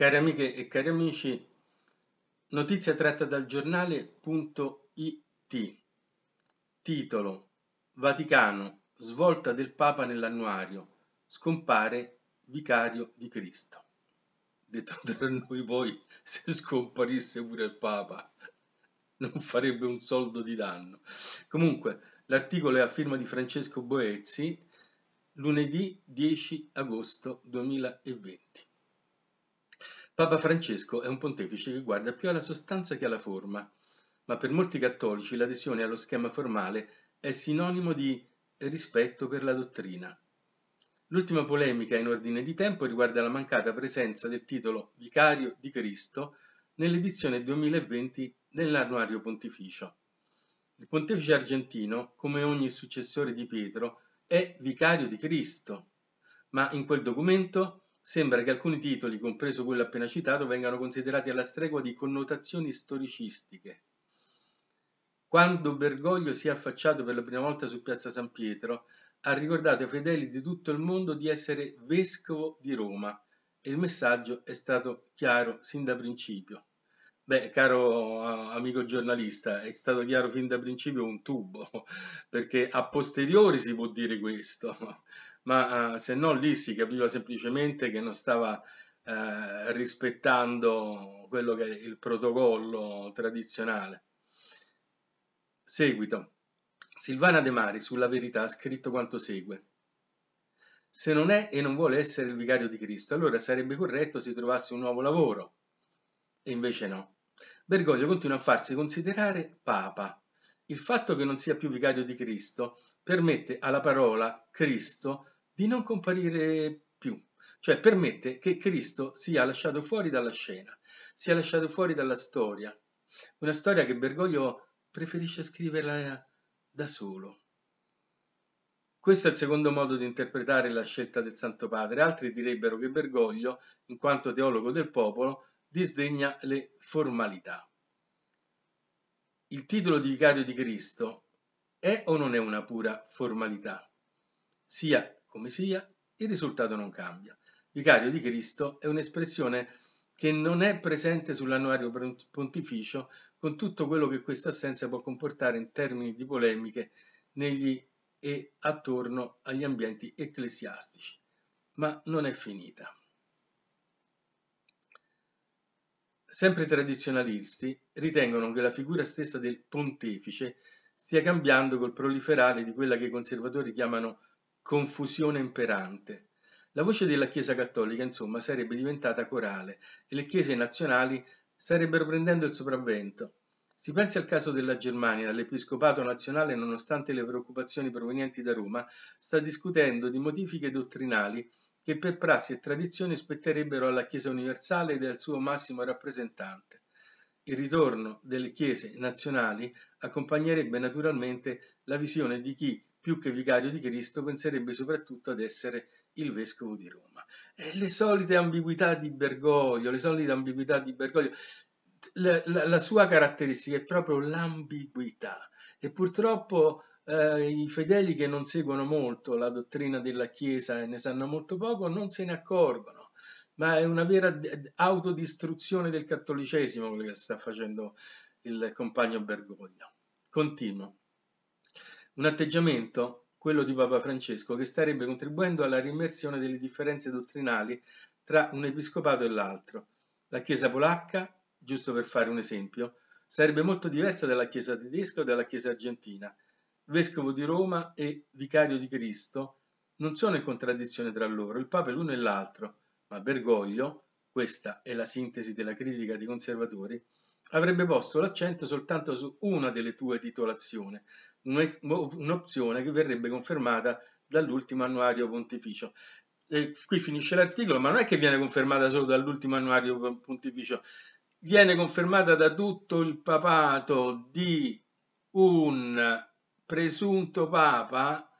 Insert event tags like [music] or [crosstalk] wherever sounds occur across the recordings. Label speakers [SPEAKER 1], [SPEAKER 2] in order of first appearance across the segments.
[SPEAKER 1] Cari amiche e cari amici, notizia tratta dal giornale.it. Titolo Vaticano, svolta del Papa nell'annuario, scompare vicario di Cristo. Detto [laughs] tra noi poi, se scomparisse pure il Papa, non farebbe un soldo di danno. Comunque, l'articolo è a firma di Francesco Boezzi, lunedì 10 agosto 2020. Papa Francesco è un pontefice che guarda più alla sostanza che alla forma, ma per molti cattolici l'adesione allo schema formale è sinonimo di rispetto per la dottrina. L'ultima polemica in ordine di tempo riguarda la mancata presenza del titolo Vicario di Cristo nell'edizione 2020 dell'Annuario Pontificio. Il pontefice argentino, come ogni successore di Pietro, è vicario di Cristo, ma in quel documento Sembra che alcuni titoli, compreso quello appena citato, vengano considerati alla stregua di connotazioni storicistiche. Quando Bergoglio si è affacciato per la prima volta su Piazza San Pietro, ha ricordato ai fedeli di tutto il mondo di essere vescovo di Roma e il messaggio è stato chiaro sin da principio. Beh, caro amico giornalista, è stato chiaro fin da principio un tubo, [laughs] perché a posteriori si può dire questo, ma eh, se no lì si capiva semplicemente che non stava eh, rispettando quello che è il protocollo tradizionale. Seguito. Silvana De Mari sulla verità ha scritto quanto segue. Se non è e non vuole essere il vicario di Cristo, allora sarebbe corretto se trovasse un nuovo lavoro. E invece no. Bergoglio continua a farsi considerare papa. Il fatto che non sia più vicario di Cristo permette alla parola Cristo di non comparire più, cioè permette che Cristo sia lasciato fuori dalla scena, sia lasciato fuori dalla storia, una storia che Bergoglio preferisce scriverla da solo. Questo è il secondo modo di interpretare la scelta del Santo Padre. Altri direbbero che Bergoglio, in quanto teologo del popolo, disdegna le formalità il titolo di vicario di Cristo è o non è una pura formalità? Sia come sia, il risultato non cambia. Vicario di Cristo è un'espressione che non è presente sull'annuario pontificio con tutto quello che questa assenza può comportare in termini di polemiche negli e attorno agli ambienti ecclesiastici. Ma non è finita. Sempre i tradizionalisti ritengono che la figura stessa del pontefice stia cambiando col proliferare di quella che i conservatori chiamano confusione imperante. La voce della Chiesa cattolica, insomma, sarebbe diventata corale e le chiese nazionali starebbero prendendo il sopravvento. Si pensi al caso della Germania, l'Episcopato nazionale, nonostante le preoccupazioni provenienti da Roma, sta discutendo di modifiche dottrinali che per prassi e tradizione spetterebbero alla Chiesa universale ed al suo massimo rappresentante. Il ritorno delle Chiese nazionali accompagnerebbe naturalmente la visione di chi, più che vicario di Cristo, penserebbe soprattutto ad essere il vescovo di Roma. E le solite ambiguità di Bergoglio, le solite ambiguità di Bergoglio, la, la, la sua caratteristica è proprio l'ambiguità e purtroppo eh, i fedeli che non seguono molto la dottrina della Chiesa e ne sanno molto poco non se ne accorgono, ma è una vera autodistruzione del cattolicesimo quello che sta facendo il compagno Bergoglio. Continuo. Un atteggiamento, quello di Papa Francesco, che starebbe contribuendo alla rimersione delle differenze dottrinali tra un episcopato e l'altro. La Chiesa polacca, giusto per fare un esempio, sarebbe molto diversa dalla Chiesa tedesca o dalla Chiesa argentina, vescovo di Roma e vicario di Cristo, non sono in contraddizione tra loro, il Papa è l'uno e l'altro, ma Bergoglio, questa è la sintesi della critica dei conservatori, avrebbe posto l'accento soltanto su una delle tue titolazioni, un'opzione che verrebbe confermata dall'ultimo annuario pontificio. E qui finisce l'articolo, ma non è che viene confermata solo dall'ultimo annuario pontificio, viene confermata da tutto il papato di un presunto papa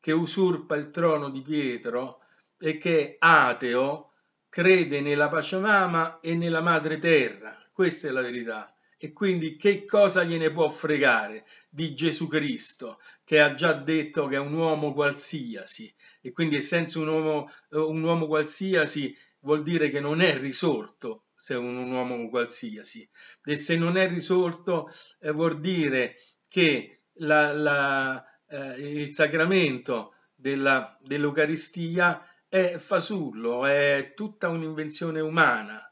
[SPEAKER 1] che usurpa il trono di Pietro e che è ateo crede nella Pachamama e nella Madre Terra. Questa è la verità. E quindi che cosa gliene può fregare di Gesù Cristo, che ha già detto che è un uomo qualsiasi, e quindi essendo un uomo, eh, un uomo qualsiasi vuol dire che non è risorto, se è un, un uomo qualsiasi. E se non è risorto eh, vuol dire che la, la, eh, il sacramento della, dell'Eucaristia è fasullo, è tutta un'invenzione umana,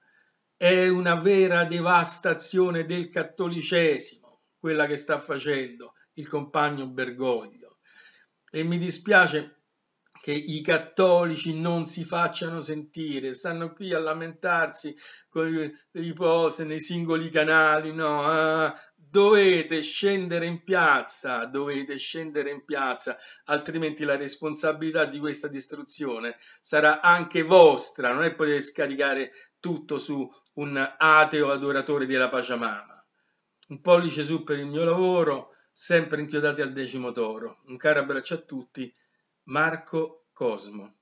[SPEAKER 1] è una vera devastazione del cattolicesimo, quella che sta facendo il compagno Bergoglio. E mi dispiace che i cattolici non si facciano sentire, stanno qui a lamentarsi con i post nei singoli canali, no, ah, dovete scendere in piazza, dovete scendere in piazza, altrimenti la responsabilità di questa distruzione sarà anche vostra, non è potete scaricare tutto su un ateo adoratore della Pachamama. Un pollice su per il mio lavoro, sempre inchiodati al decimo toro. Un caro abbraccio a tutti, Marco Cosmo.